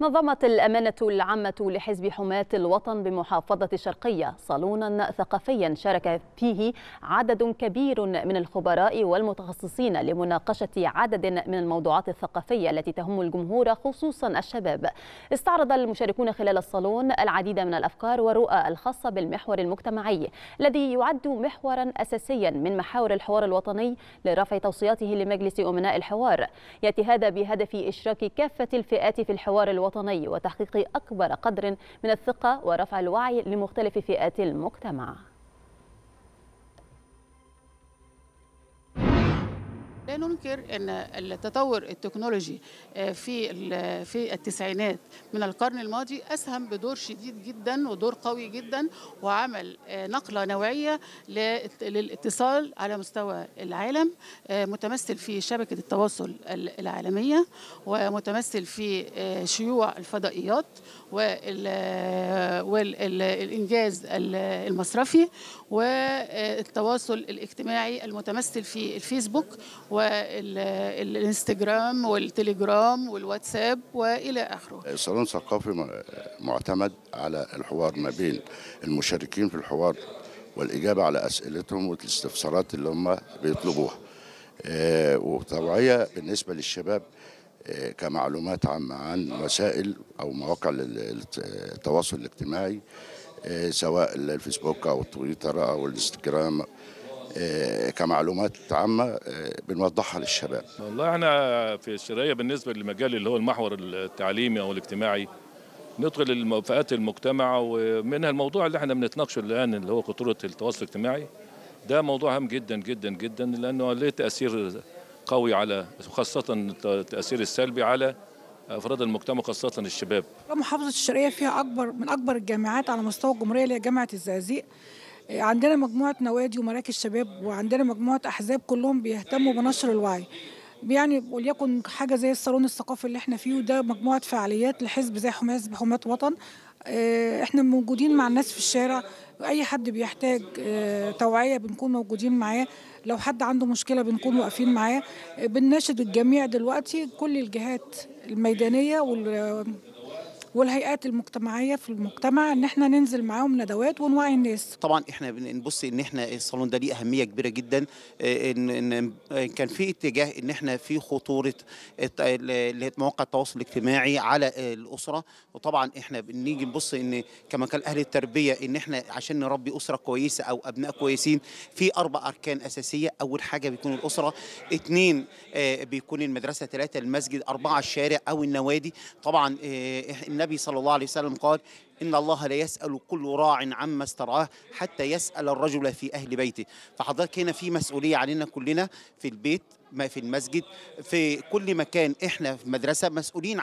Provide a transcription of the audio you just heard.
نظمت الأمانة العامة لحزب حماة الوطن بمحافظة الشرقية صالونا ثقافيا شارك فيه عدد كبير من الخبراء والمتخصصين لمناقشة عدد من الموضوعات الثقافية التي تهم الجمهور خصوصا الشباب استعرض المشاركون خلال الصالون العديد من الأفكار والرؤى الخاصة بالمحور المجتمعي الذي يعد محورا أساسيا من محاور الحوار الوطني لرفع توصياته لمجلس أمناء الحوار يأتي هذا بهدف إشراك كافة الفئات في الحوار الوطني الوطني وتحقيق أكبر قدر من الثقة ورفع الوعي لمختلف فئات المجتمع لا ننكر ان التطور التكنولوجي آه، في في التسعينات من القرن الماضي اسهم بدور شديد جدا ودور قوي جدا وعمل آه، نقله نوعيه للاتصال على مستوى العالم آه، متمثل في شبكه التواصل العالميه ومتمثل في شيوع الفضائيات والانجاز المصرفي والتواصل الاجتماعي المتمثل في الفيسبوك و والانستجرام والتليجرام والواتساب والى اخره. صالون ثقافي معتمد على الحوار ما بين المشاركين في الحوار والاجابه على اسئلتهم والاستفسارات اللي هم بيطلبوها. آه، وتوعيه بالنسبه للشباب آه، كمعلومات عامه عن وسائل او مواقع التواصل الاجتماعي آه، سواء الفيسبوك او التويتر او الانستجرام آه، كمعلومات عامه آه، بنوضحها للشباب. والله احنا في الشرقيه بالنسبه للمجال اللي هو المحور التعليمي او الاجتماعي ندخل فئات المجتمع ومنها الموضوع اللي احنا بنتناقشه الان اللي هو خطوره التواصل الاجتماعي ده موضوع هام جدا جدا جدا لانه له تاثير قوي على خاصه التاثير السلبي على افراد المجتمع خاصه الشباب. محافظه الشرقيه فيها اكبر من اكبر الجامعات على مستوى الجمهوريه اللي هي جامعه الزقازيق عندنا مجموعة نوادي ومراكز شباب وعندنا مجموعة أحزاب كلهم بيهتموا بنشر الوعي يعني وليكن حاجة زي الصالون الثقافي اللي احنا فيه وده مجموعة فعاليات لحزب زي حماس بحماة وطن آه، احنا موجودين مع الناس في الشارع اي حد بيحتاج آه، توعيه بنكون موجودين معاه لو حد عنده مشكله بنكون واقفين معاه بنناشد الجميع دلوقتي كل الجهات الميدانيه وال والهيئات المجتمعيه في المجتمع ان احنا ننزل معاهم ندوات ونوعي الناس طبعا احنا بنبص ان احنا الصالون ده ليه اهميه كبيره جدا آه، ان, إن كان في اتجاه ان احنا في خطوره مواقع التواصل الاجتماعي على الاسره وطبعا احنا بنيجي نبص ان كما كان اهل التربيه ان احنا عشان نربي اسره كويسه او ابناء كويسين في اربع اركان اساسيه اول حاجه بيكون الاسره اثنين آه، بيكون المدرسه ثلاثه المسجد اربعه الشارع او النوادي طبعا آه، النبي صلى الله عليه وسلم قال إن الله لا يسأل كل راع عما استرعاه حتى يسأل الرجل في أهل بيته فحضرتك هنا في مسؤولية علينا كلنا في البيت ما في المسجد في كل مكان احنا في مدرسه مسؤولين